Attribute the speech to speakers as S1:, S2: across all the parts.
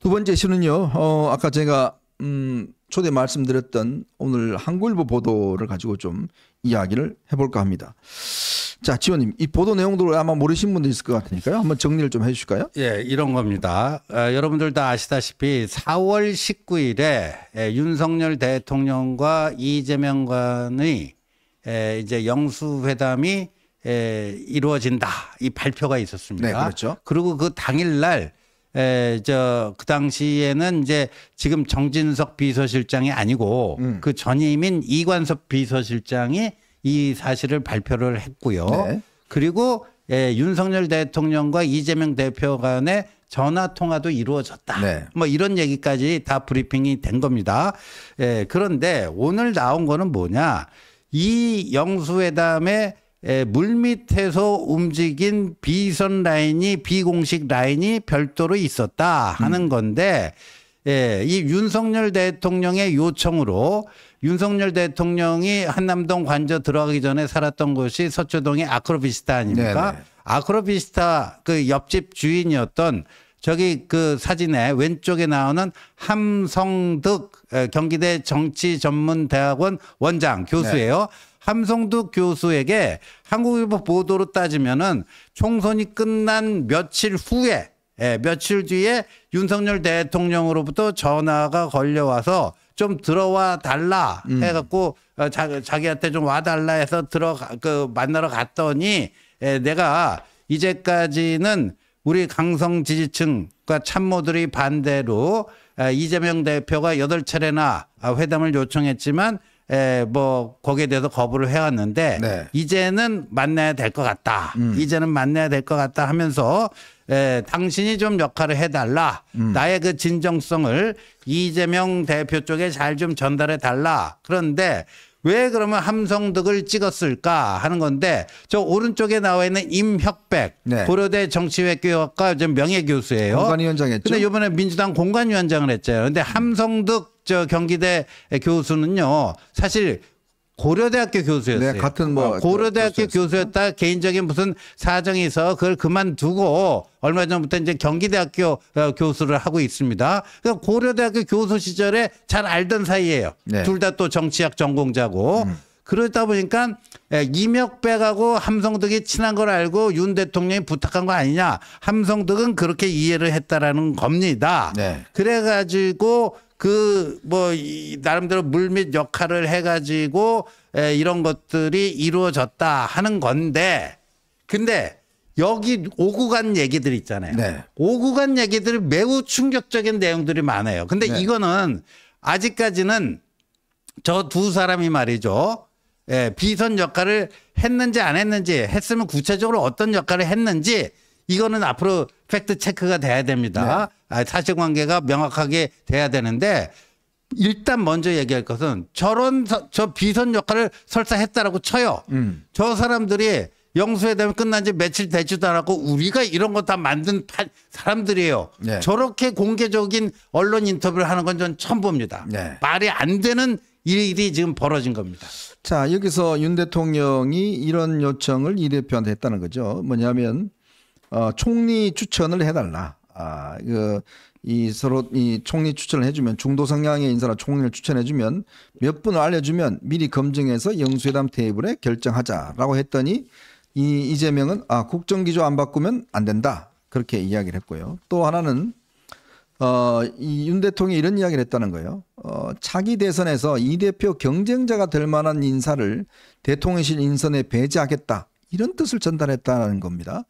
S1: 두 번째 시는요 어, 아까 제가 음, 초대 말씀드렸던 오늘 한국일보 보도를 가지고 좀 이야기를 해볼까 합니다. 자, 지원님, 이 보도 내용도 아마 모르신 분도 있을 것 같으니까요. 한번 정리를 좀 해주실까요?
S2: 예, 이런 겁니다. 어, 여러분들 다 아시다시피 4월 19일에 예, 윤석열 대통령과 이재명 간의 에, 예, 이제 영수회담이 에, 예, 이루어진다 이 발표가 있었습니다. 네, 그렇죠. 그리고 그 당일날 에저그 당시에는 이제 지금 정진석 비서실장이 아니고 음. 그 전임인 이관섭 비서실장이 이 사실을 발표를 했고요. 네. 그리고 예, 윤석열 대통령과 이재명 대표 간의 전화 통화도 이루어졌다. 네. 뭐 이런 얘기까지 다 브리핑이 된 겁니다. 예, 그런데 오늘 나온 거는 뭐냐? 이 영수회담에 예, 물밑에서 움직인 비선 라인이 비공식 라인이 별도로 있었다 하는 음. 건데 예, 이 윤석열 대통령의 요청으로 윤석열 대통령이 한남동 관저 들어가기 전에 살았던 곳이 서초동의 아크로비스타 아닙니까? 네네. 아크로비스타 그 옆집 주인이었던 저기 그 사진에 왼쪽에 나오는 함성득 예, 경기대 정치전문대학원 원장 교수예요. 네. 함성득 교수에게 한국일보 보도로 따지면은 총선이 끝난 며칠 후에 예, 며칠 뒤에 윤석열 대통령으로부터 전화가 걸려와서 좀 들어와 달라 음. 해갖고 어, 자, 자기한테 좀 와달라 해서 들어가 그 만나러 갔더니 예, 내가 이제까지는 우리 강성 지지층과 참모들이 반대로 아, 이재명 대표가 여덟 차례나 아, 회담을 요청했지만 에, 예, 뭐 거기에 대해서 거부를 해왔는데 네. 이제는 만나야 될 것 같다. 음. 이제는 만나야 될 것 같다 하면서 에, 예, 당신이 좀 역할을 해달라. 음. 나의 그 진정성을 이재명 대표 쪽에 잘 좀 전달해 달라. 그런데 왜 그러면 함성득을 찍었을까 하는 건데 저 오른쪽에 나와 있는 임혁백 네. 고려대 정치외교학과 명예 교수예요. 공관위원장 했죠. 근데 이번에 민주당 공관위원장을 했잖아요. 근데 함성득 저 경기대 교수는요 사실 고려대학교 교수였어요. 네, 같은 뭐 어, 고려대학교 교수였다. 개인적인 무슨 사정에서 그걸 그만두고 얼마 전부터 이제 경기대학교 어, 교수를 하고 있습니다. 그러니까 고려대학교 교수 시절에 잘 알던 사이예요. 네. 둘다 또 정치학 전공자고 음. 그러다 보니까 예, 이명백하고 함성득이 친한 걸 알고 윤 대통령이 부탁한 거 아니냐. 함성득은 그렇게 이해를 했다라는 겁니다. 네. 그래가지고 그뭐 나름대로 물밑 역할을 해가지고 에, 이런 것들이 이루어졌다 하는 건데 근데 여기 오고 간 얘기들 있잖아요. 네. 오고 간 얘기들이 매우 충격적인 내용들이 많아요. 근데 네. 이거는 아직까지는 저 두 사람이 말이죠. 예, 비선 역할을 했는지 안 했는지 했으면 구체적으로 어떤 역할을 했는지 이거는 앞으로 팩트 체크가 돼야 됩니다. 네. 아, 사실관계가 명확하게 돼야 되는데 일단 먼저 얘기할 것은 저런 서, 저 비선 역할을 설사 했다라고 쳐요. 음. 저 사람들이 영수회 담이 끝난 지 며칠 되지도 않았고 우리가 이런 거 다 만든 파, 사람들이에요. 네. 저렇게 공개적인 언론 인터뷰를 하는 건 전 처음 봅니다. 네. 말이 안 되는 일이 지금 벌어진 겁니다.
S1: 자 여기서 윤 대통령이 이런 요청을 이 대표한테 했다는 거죠. 뭐냐면 어, 총리 추천을 해달라. 아, 그, 이 서로 이 총리 추천을 해주면 중도 성향의 인사나 총리를 추천해주면 몇 분을 알려주면 미리 검증해서 영수회담 테이블에 결정하자라고 했더니 이 이재명은 아 국정기조 안 바꾸면 안 된다 그렇게 이야기를 했고요. 또 하나는 어이윤 대통령이 이런 이야기를 했다는 거예요. 어 차기 대선에서 이 대표 경쟁자가 될 만한 인사를 대통령실 인선에 배제하겠다. 이런 뜻을 전달했다는 겁니다.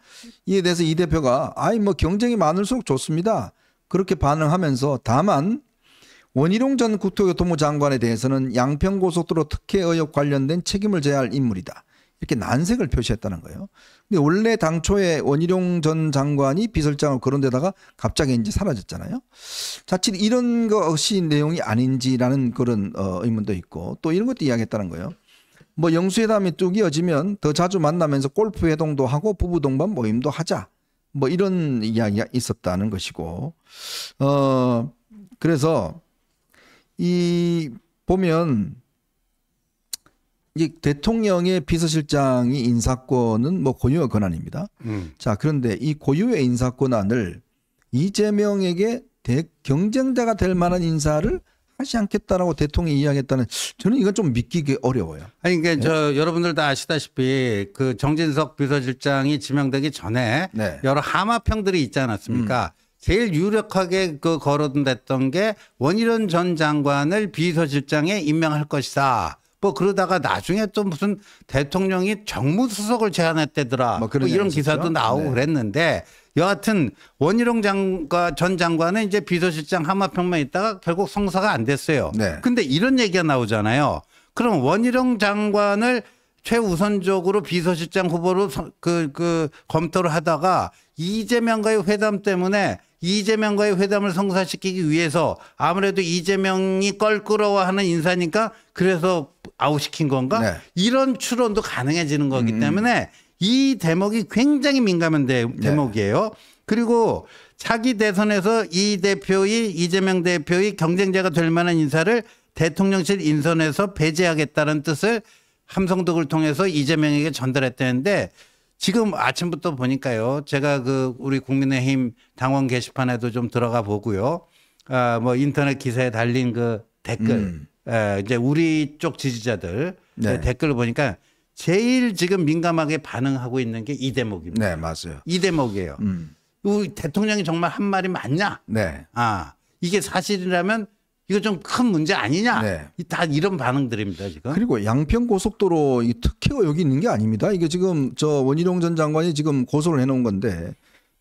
S1: 이에 대해서 이 대표가 아이 뭐 경쟁이 많을수록 좋습니다. 그렇게 반응하면서 다만 원희룡 전 국토교통부 장관에 대해서는 양평고속도로 특혜 의혹 관련된 책임을 져야 할 인물이다. 이렇게 난색을 표시했다는 거예요. 근데 원래 당초에 원희룡 전 장관이 비설장을 그런 데다가 갑자기 이제 사라졌잖아요. 자칫 이런 것이 내용이 아닌지라는 그런 어, 의문도 있고 또 이런 것도 이야기했다는 거예요. 뭐 영수회담이 뚝 이어지면 더 자주 만나면서 골프 회동도 하고 부부 동반 모임도 하자. 뭐 이런 이야기가 있었다는 것이고 어 그래서 이 보면 이 대통령의 비서실장이 인사권은 뭐 고유의 권한입니다. 음. 자 그런데 이 고유의 인사 권안을 이재명에게 대, 경쟁자가 될 만한 인사를 하지 않겠다라고 대통령이 이야기했다는 저는 이건 좀 믿기기 어려워요.
S2: 아니 그러니까 네. 저 여러분들 다 아시다시피 그 정진석 비서실장이 지명되기 전에 네. 여러 하마평들이 있지 않았습니까? 음. 제일 유력하게 그 거론됐던 게 원희룡 전 장관을 비서실장에 임명할 것이다. 뭐 그러다가 나중에 또 무슨 대통령이 정무수석을 제안했대더라. 뭐, 뭐 이런 기사도 나오고 네. 그랬는데 여하튼 원희룡 장관 전 장관은 이제 비서실장 하마평만 있다가 결국 성사가 안 됐어요. 네. 근데 이런 얘기가 나오잖아요. 그럼 원희룡 장관을 최우선적으로 비서실장 후보로 그, 그 검토를 하다가 이재명과의 회담 때문에 이재명과의 회담을 성사시키기 위해서 아무래도 이재명이 껄끄러워하는 인사니까 그래서 아웃시킨 건가? 네. 이런 추론도 가능해지는 거기 음. 때문에 이 대목이 굉장히 민감한 대, 네. 대목이에요. 네. 그리고 차기 대선에서 이 대표의 이재명 대표의 경쟁자가 될 만한 인사를 대통령실 인선에서 배제하겠다는 뜻을 함성독을 통해서 이재명에게 전달했다는데 지금 아침부터 보니까요. 제가 그 우리 국민의힘 당원 게시판에도 좀 들어가 보고요. 아, 뭐 인터넷 기사에 달린 그 댓글, 음. 에, 예, 이제 우리 쪽 지지자들 그 네. 댓글을 보니까 제일 지금 민감하게 반응하고 있는 게 이 대목입니다. 네, 맞아요. 이 대목이에요. 음. 대통령이 정말 한 말이 맞냐? 네. 아, 이게 사실이라면 이거 좀 큰 문제 아니냐? 네. 다 이런 반응들입니다 지금.
S1: 그리고 양평 고속도로 이 특혜가 여기 있는 게 아닙니다. 이게 지금 저 원희룡 전 장관이 지금 고소를 해놓은 건데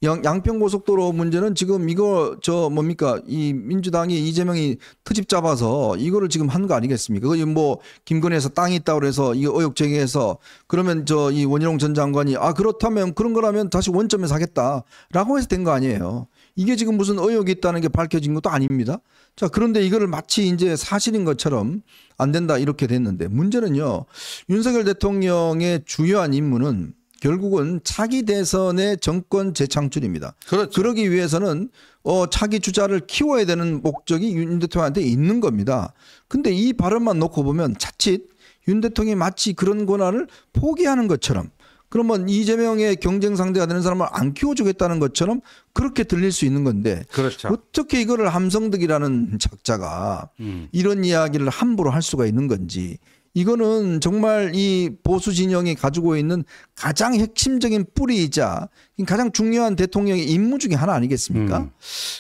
S1: 양, 양평 고속도로 문제는 지금 이거 저 뭡니까 이 민주당이 이재명이 트집 잡아서 이거를 지금 한 거 아니겠습니까? 그거 뭐 김건희에서 땅이 있다고 그래서 이 의혹제기해서 그러면 저 이 원희룡 전 장관이 아 그렇다면 그런 거라면 다시 원점에서 하겠다라고 해서 된 거 아니에요. 이게 지금 무슨 의혹이 있다는 게 밝혀진 것도 아닙니다. 자, 그런데 이거를 마치 이제 사실인 것처럼 안 된다 이렇게 됐는데 문제는요. 윤석열 대통령의 주요한 임무는 결국은 차기 대선의 정권 재창출입니다. 그렇죠. 그러기 위해서는 어 차기 주자를 키워야 되는 목적이 윤 대통령한테 있는 겁니다. 근데 이 발언만 놓고 보면 자칫 윤 대통령이 마치 그런 권한을 포기하는 것처럼 그러면 이재명의 경쟁 상대가 되는 사람을 안 키워주겠다는 것처럼 그렇게 들릴 수 있는 건데 그렇죠. 어떻게 이거를 함성득이라는 작자가 음. 이런 이야기를 함부로 할 수가 있는 건지 이거는 정말 이 보수 진영이 가지고 있는 가장 핵심적인 뿌리이자 가장 중요한 대통령의 임무 중에 하나 아니겠습니까? 음.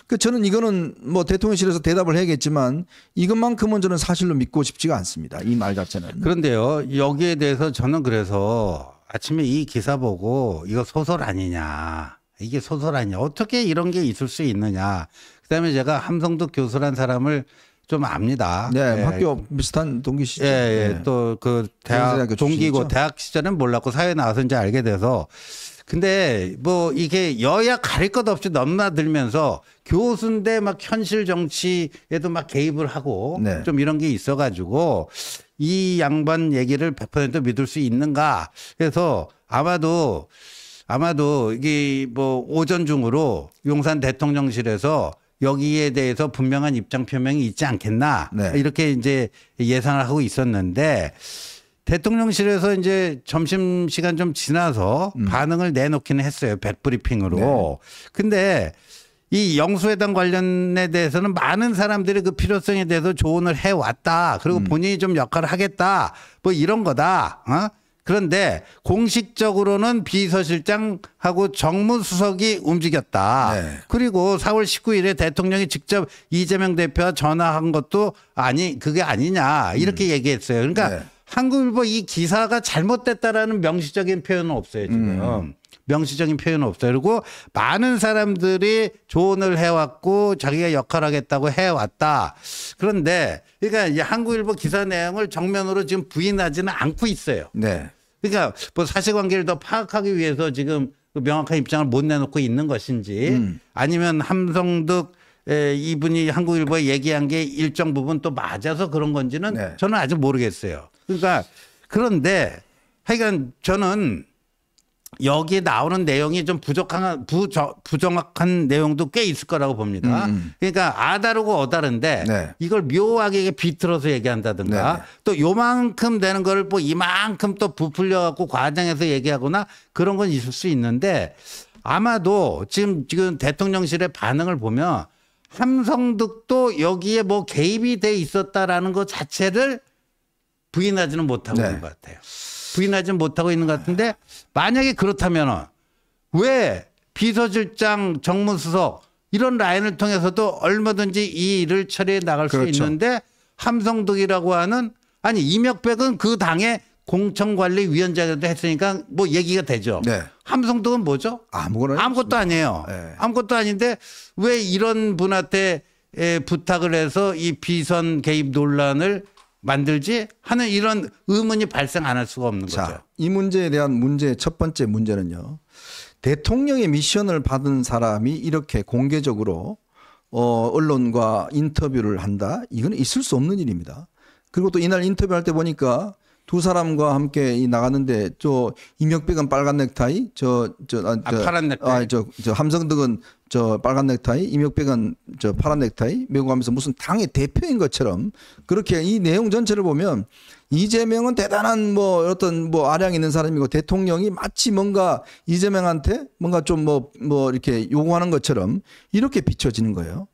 S1: 그 저는 이거는 뭐 대통령실에서 대답을 해야겠지만 이것만큼은 저는 사실로 믿고 싶지가 않습니다. 이 말
S2: 자체는. 그런데요. 여기에 대해서 저는 그래서 아침에 이 기사 보고 이거 소설 아니냐. 이게 소설 아니냐. 어떻게 이런 게 있을 수 있느냐. 그다음에 제가 함성득 교수란 사람을 좀 압니다. 네, 예. 학교 비슷한 동기시죠. 예, 예. 예. 네. 또 그 대학 동기고 대학 시절은 몰랐고 사회 나와서 이제 알게 돼서 근데 뭐 이게 여야 가릴 것 없이 넘나들면서 교수인데 막 현실 정치에도 막 개입을 하고 네. 좀 이런 게 있어가지고 이 양반 얘기를 100% 믿을 수 있는가. 그래서 아마도 아마도 이게 뭐 오전 중으로 용산 대통령실에서 여기에 대해서 분명한 입장 표명이 있지 않겠나 네. 이렇게 이제 예상을 하고 있었는데 대통령실에서 이제 점심 시간 좀 지나서 음. 반응을 내놓기는 했어요 백 브리핑으로. 네. 근데 이 영수회담 관련에 대해서는 많은 사람들이 그 필요성에 대해서 조언을 해왔다. 그리고 음. 본인이 좀 역할을 하겠다. 뭐 이런 거다. 어? 그런데 공식적으로는 비서실장하고 정무수석이 움직였다. 네. 그리고 4월 19일에 대통령이 직접 이재명 대표와 전화한 것도 아니 그게 아니냐 이렇게 음. 얘기했어요. 그러니까 네. 한국일보 이 기사가 잘못됐다라는 명시적인 표현은 없어요 지금. 음. 명시적인 표현은 없어요. 그리고 많은 사람들이 조언을 해왔고 자기가 역할하겠다고 해왔다. 그런데 그러니까 이 한국일보 기사 내용을 정면으로 지금 부인하지는 않고 있어요. 네. 그러니까 뭐 사실관계를 더 파악하기 위해서 지금 그 명확한 입장을 못 내놓고 있는 것인지 음. 아니면 함성득 이분이 한국일보에 얘기한 게 일정 부분 또 맞아서 그런 건지는 네. 저는 아직 모르겠어요. 그러니까 그런데 하여간 저는 여기에 나오는 내용이 좀 부족한 부정, 부정확한 내용도 꽤 있을 거라고 봅니다. 음. 음. 그러니까 아다르고 어다른데 네. 이걸 묘하게 비틀어서 얘기한다든가 네또 네. 요만큼 되는 거를 뭐 이만큼 또 부풀려 갖고 과장해서 얘기하거나 그런 건 있을 수 있는데 아마도 지금 지금 대통령실의 반응을 보면 삼성득도 여기에 뭐 개입이 돼 있었다라는 것 자체를 부인하지는 못하고 네. 있는 것 같아요. 부인하지는 못하고 있는 것 같은데 만약에 그렇다면 왜 비서실장 정무수석 이런 라인을 통해서도 얼마든지 이 일을 처리해 나갈 그렇죠. 수 있는데 함성득이라고 하는 아니 이명백은 그 당의 공청관리위원장도 이라 했으니까 뭐 얘기가 되죠. 네. 함성득은 뭐죠? 아무거나 아무것도 아니에요. 네. 아무것도 아닌데 왜 이런 분한테 에, 부탁을 해서 이 비선 개입 논란을 만들지 하는 이런 의문이 발생 안 할 수가 없는 자, 거죠.
S1: 이 문제에 대한 문제 첫 번째 문제는요. 대통령의 미션을 받은 사람이 이렇게 공개적으로 어, 언론과 인터뷰를 한다. 이건 있을 수 없는 일입니다. 그리고 또 이날 인터뷰할 때 보니까 두 사람과 함께 나갔는데 저 임혁백은 빨간 넥타이, 저저 저, 저, 아, 아 파란 넥타이, 아, 저, 저 함성득은 저 빨간 넥타이, 임혁백은 저 파란 넥타이 메고 가면서 무슨 당의 대표인 것처럼 그렇게 이 내용 전체를 보면 이재명은 대단한 뭐 어떤 뭐 아량 있는 사람이고 대통령이 마치 뭔가 이재명한테 뭔가 좀 뭐뭐 뭐 이렇게 요구하는 것처럼 이렇게 비춰지는 거예요.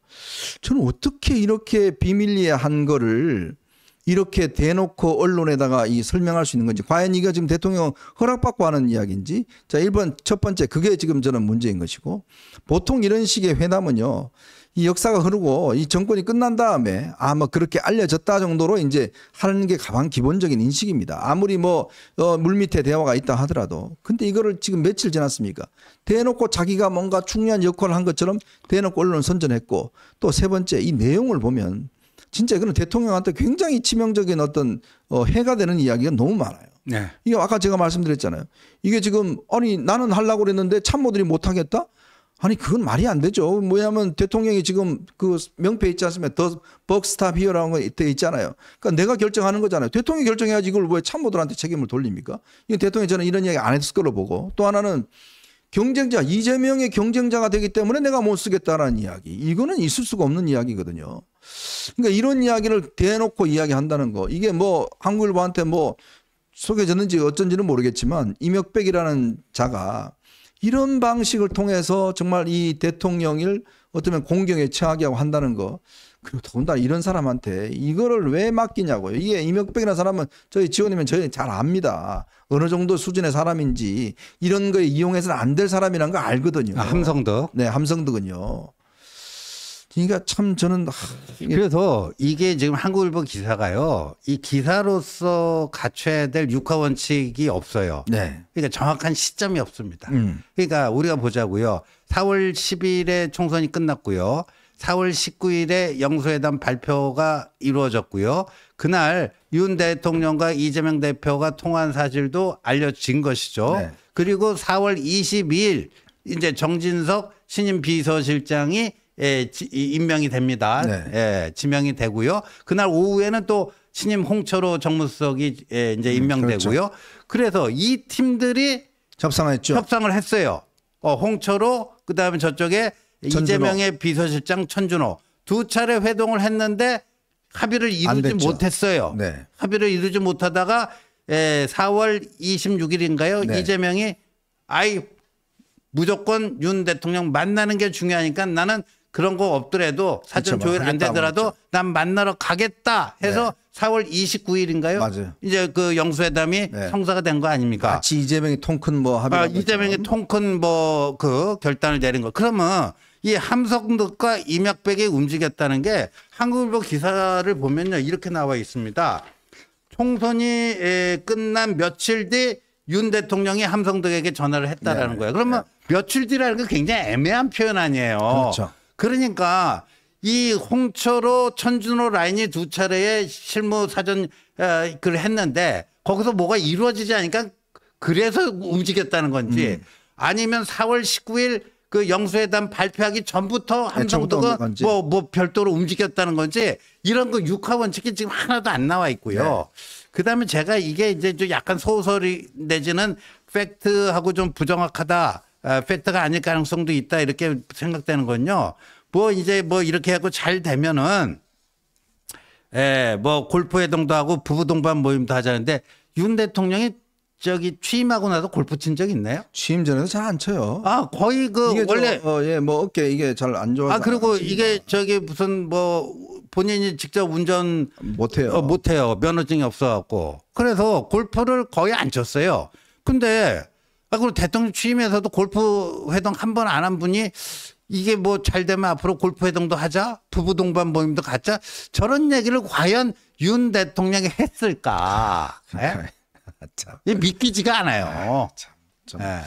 S1: 저는 어떻게 이렇게 비밀리에 한 거를 이렇게 대놓고 언론에다가 이 설명할 수 있는 건지 과연 이거 지금 대통령 허락받고 하는 이야기인지 자 1번 첫 번째 그게 지금 저는 문제인 것이고 보통 이런 식의 회담은요 이 역사가 흐르고 이 정권이 끝난 다음에 아마 그렇게 알려졌다 정도로 이제 하는 게 가장 기본적인 인식입니다. 아무리 뭐 어, 물밑에 대화가 있다 하더라도 근데 이거를 지금 며칠 지났습니까? 대놓고 자기가 뭔가 중요한 역할을 한 것처럼 대놓고 언론 을 선전했고 또 세 번째 이 내용을 보면 진짜 그런 대통령한테 굉장히 치명적인 어떤 어, 해가 되는 이야기가 너무 많아요. 네. 이게 아까 제가 말씀드렸잖아요. 이게 지금 아니 나는 하려고 그랬는데 참모들이 못 하겠다? 아니 그건 말이 안 되죠. 뭐냐면 대통령이 지금 그 명패 있지 않습니까? 더 벅스탑 히어라는 거돼 있잖아요. 그러니까 내가 결정하는 거잖아요. 대통령이 결정해야지 이걸 왜 참모들한테 책임을 돌립니까? 이 대통령이 저는 이런 이야기 안 했을 거로 보고 또 하나는 경쟁자 이재명의 경쟁자가 되기 때문에 내가 못 쓰겠다라는 이야기 이거는 있을 수가 없는 이야기거든요. 그러니까 이런 이야기를 대놓고 이야기한다는 거 이게 뭐 한국일보한테 뭐 속여졌는지 어쩐지는 모르겠지만 임혁백이라는 자가 이런 방식을 통해서 정말 이 대통령을 어쩌면 공경에 처하게 하고 한다는 거 그리고 더군다나 이런 사람한테 이거를 왜 맡기냐고요. 이게 임혁백이라는 사람은 저희 지원이면 저희 잘 압니다. 어느 정도 수준의 사람인지 이런 거에 이용해서는 안
S2: 될 사람이란 걸 알거든요. 아, 함성덕. 네, 함성덕은요. 그러니까 참 저는 그래서 이게 지금 한국일보 기사가요. 이 기사로서 갖춰야 될 육하 원칙이 없어요. 네. 그러니까 정확한 시점이 없습니다. 음. 그러니까 우리가 보자고요. 4월 10일에 총선이 끝났고요. 4월 19일에 영수회담 발표가 이루어졌고요. 그날 윤 대통령과 이재명 대표가 통한 사실도 알려진 것이죠. 네. 그리고 4월 22일 이제 정진석 신임 비서실장이 예, 지, 임명이 됩니다. 네. 예, 지명이 되고요. 그날 오후에는 또 신임 홍철호 정무수석이 예, 이제 음, 임명되고요. 음, 그렇죠. 그래서 이 팀들이 협상했죠. 협상을 했어요. 어, 홍철호 그다음에 저쪽에 천준호. 이재명의 비서실장 천준호 두 차례 회동을 했는데 합의를 이루지 못했어요. 네. 합의를 이루지 못하다가 에, 예, 4월 26일인가요? 네. 이재명이 아이 무조건 윤 대통령 만나는 게 중요하니까 나는 그런 거 없더라도 사전 그쵸, 뭐 조율 안 뭐 되더라도 그쵸. 난 만나러 가겠다 해서 네. 4월 29일인가요? 맞아요. 이제 그 영수회담이 네. 성사가
S1: 된 거 아닙니까? 마치 이재명이 통큰 뭐 합의. 아,
S2: 이재명이 통큰 뭐 그 결단을 내린 거. 그러면 이 함성득과 임약백이 움직였다는 게 한국일보 기사를 보면요 이렇게 나와 있습니다. 총선이 에, 끝난 며칠 뒤 윤 대통령이 함성득에게 전화를 했다라는 네, 네. 거예요. 그러면 네. 며칠 뒤라는 게 굉장히 애매한 표현 아니에요. 그렇죠. 그러니까 이 홍철호 천준호 라인이 두 차례의 실무 사전 그걸 했는데 거기서 뭐가 이루어지지 않으니까 그래서 움직였다는 건지 음. 아니면 4월 19일 그 영수회담 발표하기 전부터 한정도가 네, 뭐, 뭐 별도로 움직였다는 건지 이런 그 육하 원칙이 지금 하나도 안 나와 있고요. 네. 그 다음에 제가 이게 이제 좀 약간 소설이 내지는 팩트하고 좀 부정확하다. 아, 팩트가 아닐 가능성도 있다 이렇게 생각되는 건요. 뭐 이제 뭐 이렇게 하고 잘 되면은 에뭐 예, 골프 회동도 하고 부부 동반 모임도 하자는데 윤 대통령이 저기 취임하고 나서 골프 친 적 있나요? 취임 전에도 잘 안 쳐요. 아 거의 그 원래 어, 예뭐 어깨 이게 잘 안 좋아. 아 그리고 이게 저기 무슨 뭐 본인이 직접 운전 못해요. 어, 못해요. 면허증이 없어갖고 그래서 골프를 거의 안 쳤어요. 근데 아, 그리고 대통령 취임에서도 골프 회동 한 번 안 한 분이 이게 뭐 잘 되면 앞으로 골프 회동도 하자 부부 동반 모임도 갖자 저런 얘기를 과연 윤 대통령이 했을까? 네? 참. 이 믿기지가 않아요. 아, 참, 참, 네.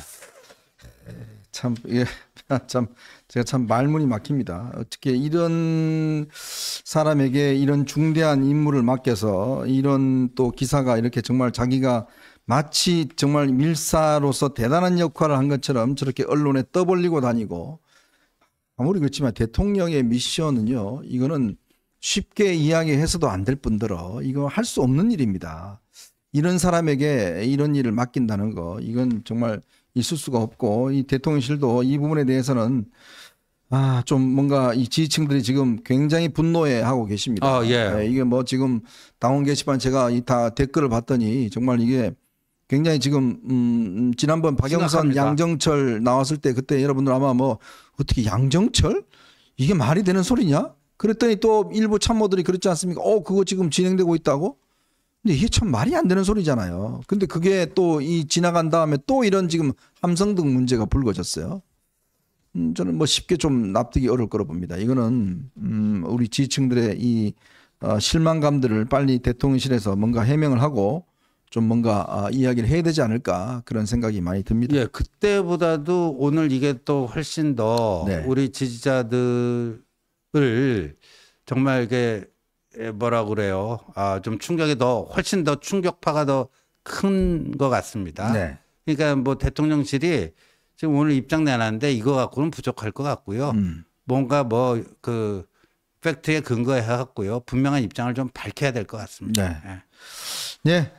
S1: 참, 예, 참 제가 참 말문이 막힙니다. 어떻게 이런 사람에게 이런 중대한 임무를 맡겨서 이런 또 기사가 이렇게 정말 자기가 마치 정말 밀사로서 대단한 역할을 한 것처럼 저렇게 언론에 떠벌리고 다니고 아무리 그렇지만 대통령의 미션은요 이거는 쉽게 이야기해서도 안 될 뿐더러 이거 할 수 없는 일입니다. 이런 사람에게 이런 일을 맡긴다는 거 이건 정말 있을 수가 없고 이 대통령실도 이 부분에 대해서는 아, 좀 뭔가 이 지지층들이 지금 굉장히 분노해 하고 계십니다. 아, 예. 네, 이게 뭐 지금 당원 게시판 제가 이 다 댓글을 봤더니 정말 이게 굉장히 지금 음, 음 지난번 박영선 심각합니다. 양정철 나왔을 때 그때 여러분들 아마 뭐 어떻게 양정철 이게 말이 되는 소리냐? 그랬더니 또 일부 참모들이 그렇지 않습니까? 어 그거 지금 진행되고 있다고? 근데 이게 참 말이 안 되는 소리잖아요. 근데 그게 또 이 지나간 다음에 또 이런 지금 함성 등 문제가 불거졌어요. 음 저는 뭐 쉽게 좀 납득이 어려울 거로 봅니다. 이거는 음 우리 지지층들의 이 어, 실망감들을 빨리 대통령실에서 뭔가 해명을 하고 좀 뭔가 아, 이야기를 해야 되지 않을까 그런 생각이 많이 듭니다. 예,
S2: 그때보다도 오늘 이게 또 훨씬 더 네. 우리 지지자들을 정말 이게 예, 뭐라 그래요? 아, 좀 충격이 더 훨씬 더 충격파가 더 큰 것 같습니다. 네. 그러니까 뭐 대통령실이 지금 오늘 입장 내놨는데 이거 갖고는 부족할 것 같고요. 음. 뭔가 뭐 그 팩트에 근거해 갖고요. 분명한 입장을 좀 밝혀야 될 것 같습니다. 네. 예.
S1: 네. 네.